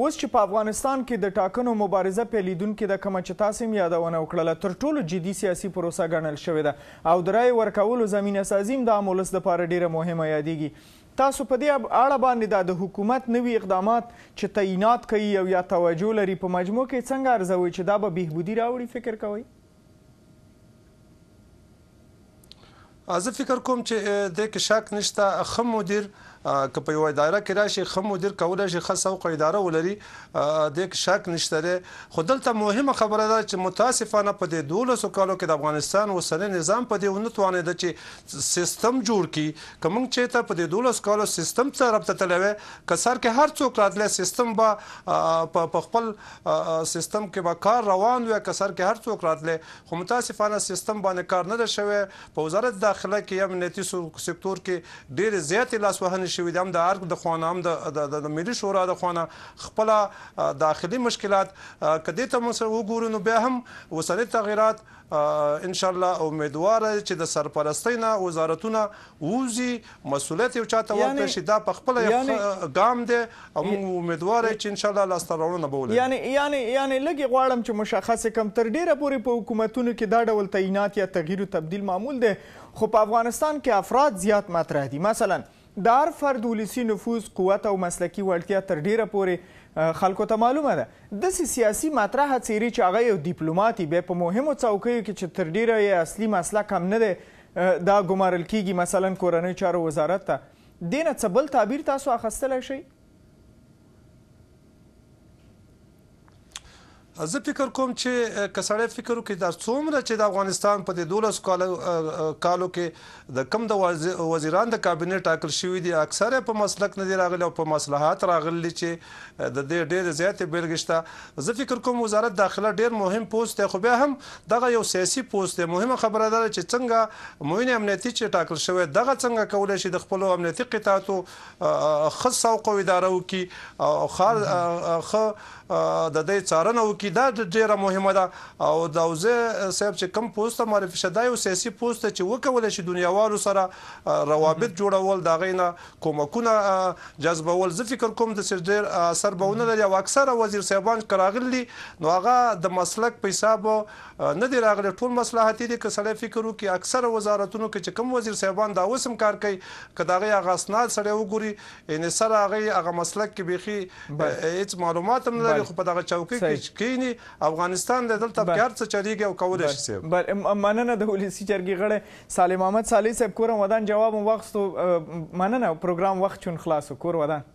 اوس چې په افغانستان کې د ټاکنو مبارزه پیلیدونکې د کومه چې تاسو هم یادونه وکړله تر ټولو جدي سیاسي پروسه ګڼل شوې ده او د رایې ورکولو زمینه سازي هم د عام ولس دپاره ډېره مهمه یادیږي تاسو په دې اړه باندې دا د حکومت نوي اقدامات چې تعینات کوي او یا توجه لري په مجموع کې څنګه ارزوئ چې دا به بهبودي راوړي فکر کوئ زه فکر کوم چې د کې شک نشته ښه مدیر که په یو اداره کې راشي خه مدیر کولای شي خاصه او اداره ولري د شک نشته خو دلته مهمه خبره ده چې متاسفانه په دې دولسو کالو کې د افغانستان وسله نظام په دې ونه توانید چې سیستم جوړ کړي کوم چې ته په دې دولس کالو سیستم سره رابطه تلوي کسر کې هر څوک راتلې سیستم با په خپل سیستم کې به کار روان وي کسر کې هر څوک راتلې خو متاسفانه سیستم باندې کار نه ده شوی په وزارت داخله کې امنیتي سکتور کې ډېر زیات لاسوهنه شوې د هم د هر د خوانه هم د د ملي شورا د خوانه خپل داخلي مشکلات کدی ته موږ وګورو نو بیا هم وسلې تغیرات ان شاء الله امیدوار چې د سرپرستۍ نه وزارتونه ووزي مسولیت یو چاته ورکړي شي دا په خپل ګام دی او موږ امیدوار چې ان شاء الله لاسته راوړنه به ولري یعنی یعنی یعنی لګي غواړم چې مشخصه کم تر ډیره پورې په حکومتونو کې دا ډول تعینات یا تغییر او تبديل معمول دی خو په افغانستان کې افراد زیات مطرح دي مثلا د هر فرد ولسي نفوذ قوت او مسلکي وړتیا تر ډیره پورې خلکو ته معلومه ده داسې سیاسي مطرحه څیري چې هغه یو ډیپلوماټ بیا په مهمو څوکیو کې چې تر ډیره یې اصلي مسلک هم نه دی دا ګمارل کیږي مثلا کورنۍ چارو وزارت ته دې نه څه بل تعبیر تاسو اخیستلی شئ زه فکر کوم چې کسړې فکر وکړي دا څومره چې د افغانستان په د 12 کالو کالو کې د کم د وزیران د کابینټ ټاکل شوی دي اکثره په مسلک نه دی راغلي او په مصلحات راغلي چې د دې ډېر زیاتې بیلګشته زه فکر کوم وزارت داخله ډېر مهم پوسټ دی خو بیا هم دغه یو سیاسي پوسټ دی مهمه خبره ده چې څنګه موین امنیتي چې ټاکل شوی دغه څنګه کولای شي د خپل امنیتي قطعاتو خص او قوی ادارو کې او خار خ د دې څارنه کې دا ډیره مهمه ده او داوزه صاحب چې کم پوسټ معرفي شته دا یو سیاسي پوسټ چې وکول شي دنیاوالو سره روابط جوړول دا غینه کومکونه جذبول زه فکر کوم د سرډیر اثر بهونه لري او اکثره وزیر صاحبان کراغلی نو هغه د مسلک په حساب نه دی راغلی ټول مصلحتي دي که سړی فکر وکړي اکثره وزارتونو کې چې کم وزیر صاحبان دا وسم کار کوي که دا غي هغه اسناد سره وګوري ان سره هغه هغه مسلک کې بيخي هیڅ معلومات نه لري خو په دغه چوکۍ کې کینی افغانستان د دلته بیا څه چریږي او کولای شي صاحب بر مننه د ولسی چرګي غړې سالم احمد صالح صاحب کور ودان جواب واغستو مننه پروګرام وخت چون خلاصو کور ودان